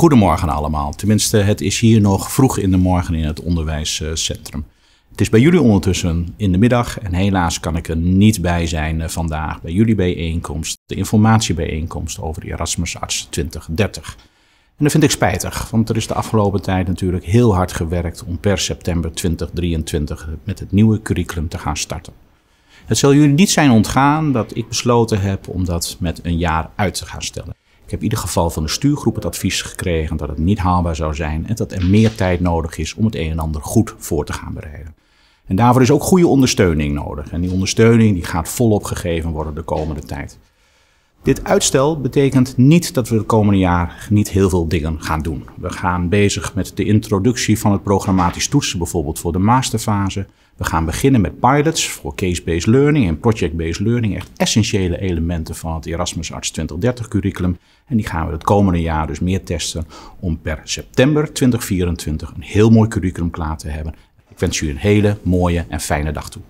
Goedemorgen allemaal. Tenminste, het is hier nog vroeg in de morgen in het onderwijscentrum. Het is bij jullie ondertussen in de middag en helaas kan ik er niet bij zijn eh, vandaag bij jullie bijeenkomst, de informatiebijeenkomst over de Arts 2030. En dat vind ik spijtig, want er is de afgelopen tijd natuurlijk heel hard gewerkt om per september 2023 met het nieuwe curriculum te gaan starten. Het zal jullie niet zijn ontgaan dat ik besloten heb om dat met een jaar uit te gaan stellen. Ik heb in ieder geval van de stuurgroep het advies gekregen dat het niet haalbaar zou zijn en dat er meer tijd nodig is om het een en ander goed voor te gaan bereiden. En daarvoor is ook goede ondersteuning nodig. En die ondersteuning die gaat volop gegeven worden de komende tijd. Dit uitstel betekent niet dat we de komende jaar niet heel veel dingen gaan doen. We gaan bezig met de introductie van het programmatisch toetsen, bijvoorbeeld voor de masterfase. We gaan beginnen met pilots voor case-based learning en project-based learning, echt essentiële elementen van het Erasmus Arts 2030 curriculum. En die gaan we het komende jaar dus meer testen om per september 2024 een heel mooi curriculum klaar te hebben. Ik wens u een hele mooie en fijne dag toe.